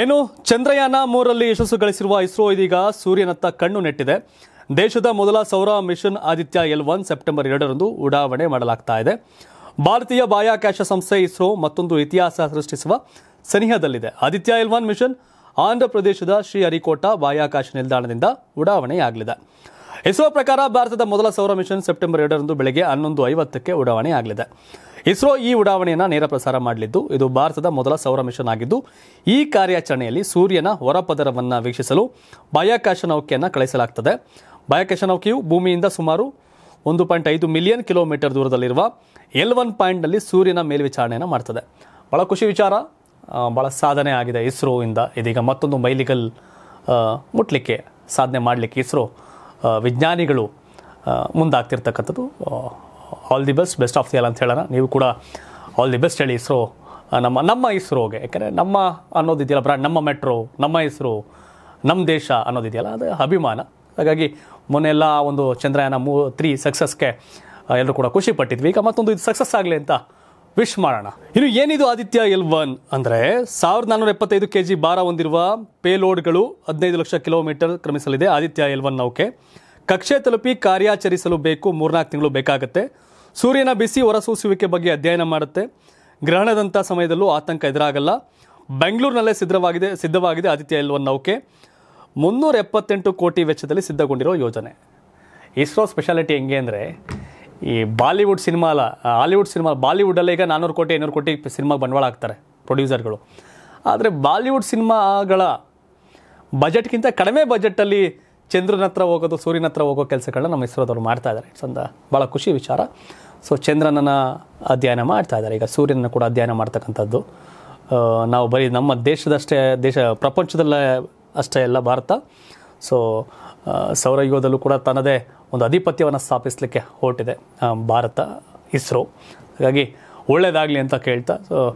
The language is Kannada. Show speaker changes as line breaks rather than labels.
ಏನು ಚಂದ್ರಯಾನ ಮೂರಲ್ಲಿ ಯಶಸ್ಸು ಗಳಿಸಿರುವ ಇಸ್ರೋ ಇದೀಗ ಸೂರ್ಯನತ್ತ ಕಣ್ಣು ನೆಟ್ಟಿದೆ ದೇಶದ ಮೊದಲ ಸೌರ mission Aditya L one September ಎರಡರಂದು ಉಡಾವಣೆ ಮಾಡಲಾಗ್ತಾ ಇದೆ ಭಾರತೀಯ ಬಾಹ್ಯಾಕಾಶ ಸಂಸ್ಥೆ ಇಸ್ರೋ ಮತ್ತೊಂದು ಇತಿಹಾಸ ಸೃಷ್ಟಿಸುವ ಸನಿಹದಲ್ಲಿದೆ ಆದಿತ್ಯ ಎಲ್ ಒನ್ ಮಿಷನ್ ಆಂಧ್ರಪ್ರದೇಶದ ಪ್ರದೇಶದ ಹರಿಕೋಟ ಬಾಹ್ಯಾಕಾಶ ನಿಲ್ದಾಣದಿಂದ ಉಡಾವಣೆಯಾಗಲಿದೆ ಇಸ್ರೋ ಪ್ರಕಾರ ಭಾರತದ ಮೊದಲ ಸೌರ ಮಿಷನ್ ಸೆಪ್ಟೆಂಬರ್ ಎರಡರಂದು ಬೆಳಗ್ಗೆ ಹನ್ನೊಂದು ಐವತ್ತಕ್ಕೆ ಉಡಾವಣೆಯಾಗಲಿದೆ ಇಸ್ರೋ ಈ ಉಡಾವಣೆಯನ್ನು ನೇರ ಪ್ರಸಾರ ಮಾಡಲಿದ್ದು ಇದು ಭಾರತದ ಮೊದಲ ಸೌರ ಮಿಷನ್ ಆಗಿದ್ದು ಈ ಕಾರ್ಯಾಚರಣೆಯಲ್ಲಿ ಸೂರ್ಯನ ಹೊರಪದರವನ್ನು ವೀಕ್ಷಿಸಲು ಬಾಹ್ಯಾಕಾಶ ನೌಕೆಯನ್ನು ಕಳಿಸಲಾಗ್ತದೆ ಬಾಹ್ಯಾಕಾಶ ನೌಕೆಯು ಭೂಮಿಯಿಂದ ಸುಮಾರು ಒಂದು ಪಾಯಿಂಟ್ ಐದು ಮಿಲಿಯನ್ ಕಿಲೋಮೀಟರ್ ದೂರದಲ್ಲಿರುವ ಎಲ್ ಒನ್ ಪಾಯಿಂಟ್ನಲ್ಲಿ ಸೂರ್ಯನ ಮೇಲ್ವಿಚಾರಣೆಯನ್ನು ಮಾಡ್ತದೆ ಭಾಳ ಖುಷಿ ವಿಚಾರ ಭಾಳ ಸಾಧನೆ ಆಗಿದೆ ಇಂದ ಇದೀಗ ಮತ್ತೊಂದು ಮೈಲಿಗಲ್ ಮುಟ್ಲಿಕ್ಕೆ ಸಾಧನೆ ಮಾಡಲಿಕ್ಕೆ ಇಸ್ರೋ ವಿಜ್ಞಾನಿಗಳು ಮುಂದಾಗ್ತಿರ್ತಕ್ಕಂಥದ್ದು all the best best of the all ಅಂತ ಹೇಳೋಣ ನೀವು ಕೂಡ ಆಲ್ ದಿ ಬೆಸ್ಟ್ ಹೇಳಿ ಇಸ್ರೋ ನಮ್ಮ ನಮ್ಮ ಇಸ್ರೋಗೆ ಯಾಕಂದರೆ ನಮ್ಮ ಅನ್ನೋದಿದೆಯಲ್ಲ ಬ್ರ್ಯಾಂಡ್ ನಮ್ಮ ಮೆಟ್ರೋ ನಮ್ಮ ಇಸ್ರೋ ನಮ್ಮ ದೇಶ ಅನ್ನೋದಿದೆಯಲ್ಲ ಅದು ಅಭಿಮಾನ ಹಾಗಾಗಿ ಮೊನ್ನೆಲ್ಲ ಒಂದು ಚಂದ್ರಯಾನ ಮೂ ತ್ರೀ ಸಕ್ಸಸ್ಗೆ ಎಲ್ಲರೂ ಕೂಡ ಖುಷಿ ಪಟ್ಟಿದ್ವಿ ಈಗ ಮತ್ತೊಂದು ಇದು ಸಕ್ಸಸ್ ಆಗಲಿ ಅಂತ ವಿಶ್ ಮಾಡೋಣ ಇನ್ನು ಏನಿದು ಆದಿತ್ಯ ಎಲ್ ಒನ್ ಅಂದರೆ ಸಾವಿರದ ನಾನ್ನೂರ ಎಪ್ಪತ್ತೈದು ಕೆ ಜಿ ಭಾರ ಹೊಂದಿರುವ ಪೇಲೋಡ್ಗಳು ಹದಿನೈದು ಲಕ್ಷ ಕಿಲೋಮೀಟರ್ ಕ್ರಮಿಸಲಿದೆ ಆದಿತ್ಯ ಎಲ್ ಒನ್ ನೌಕೆ ಕಕ್ಷೆ ತಲುಪಿ ಕಾರ್ಯಾಚರಿಸಲು ಬೇಕು ಮೂರ್ನಾಲ್ಕು ತಿಂಗಳು ಬೇಕಾಗುತ್ತೆ ಸೂರ್ಯನ ಬಿಸಿ ಹೊರಸೂಸುವಿಕೆ ಬಗ್ಗೆ ಅಧ್ಯಯನ ಮಾಡುತ್ತೆ ಗ್ರಹಣದಂಥ ಸಮಯದಲ್ಲೂ ಆತಂಕ ಎದುರಾಗಲ್ಲ ಬೆಂಗಳೂರಿನಲ್ಲೇ ಸಿದ್ಧವಾಗಿದೆ ಸಿದ್ಧವಾಗಿದೆ ಆದಿತ್ಯ ಎಲ್ ನೌಕೆ ಮುನ್ನೂರ ಎಪ್ಪತ್ತೆಂಟು ಕೋಟಿ ವೆಚ್ಚದಲ್ಲಿ ಸಿದ್ಧಗೊಂಡಿರೋ ಯೋಜನೆ ಇಸ್ರೋ ಸ್ಪೆಷಾಲಿಟಿ ಹೆಂಗೆ ಅಂದರೆ ಈ ಬಾಲಿವುಡ್ ಸಿನಿಮಾಲ ಹಾಲಿವುಡ್ ಸಿನಿಮಾ ಬಾಲಿವುಡಲ್ಲೇ ಈಗ ನಾನ್ನೂರು ಕೋಟಿ ಐನೂರು ಕೋಟಿ ಸಿನಿಮಾ ಬಂಡವಾಳ ಹಾಕ್ತಾರೆ ಪ್ರೊಡ್ಯೂಸರ್ಗಳು ಆದರೆ ಬಾಲಿವುಡ್ ಸಿನಿಮಾಗಳ ಬಜೆಟ್ಗಿಂತ ಕಡಿಮೆ ಬಜೆಟಲ್ಲಿ ಚಂದ್ರನ ಹತ್ರ ಹೋಗೋದು ಸೂರ್ಯನ ಹತ್ರ ಹೋಗೋ ಕೆಲಸಗಳನ್ನ ನಮ್ಮ ಇಸ್ರೋದವ್ರು ಮಾಡ್ತಾ ಇದ್ದಾರೆ ಇಟ್ಸ್ ಭಾಳ ಖುಷಿ ವಿಚಾರ ಸೊ ಚಂದ್ರನನ್ನು ಅಧ್ಯಯನ ಮಾಡ್ತಾ ಇದ್ದಾರೆ ಈಗ ಸೂರ್ಯನ ಕೂಡ ಅಧ್ಯಯನ ಮಾಡ್ತಕ್ಕಂಥದ್ದು ನಾವು ಬರೀ ನಮ್ಮ ದೇಶದಷ್ಟೇ ದೇಶ ಪ್ರಪಂಚದಲ್ಲೇ ಅಷ್ಟೇ ಎಲ್ಲ ಭಾರತ ಸೊ ಸೌರಯುಗದಲ್ಲೂ ಕೂಡ ತನ್ನದೇ ಒಂದು ಅಧಿಪತ್ಯವನ್ನು ಸ್ಥಾಪಿಸಲಿಕ್ಕೆ ಹೊರಟಿದೆ ಭಾರತ ಇಸ್ರೋ ಹಾಗಾಗಿ ಒಳ್ಳೆಯದಾಗಲಿ ಅಂತ ಕೇಳ್ತಾ ಸೊ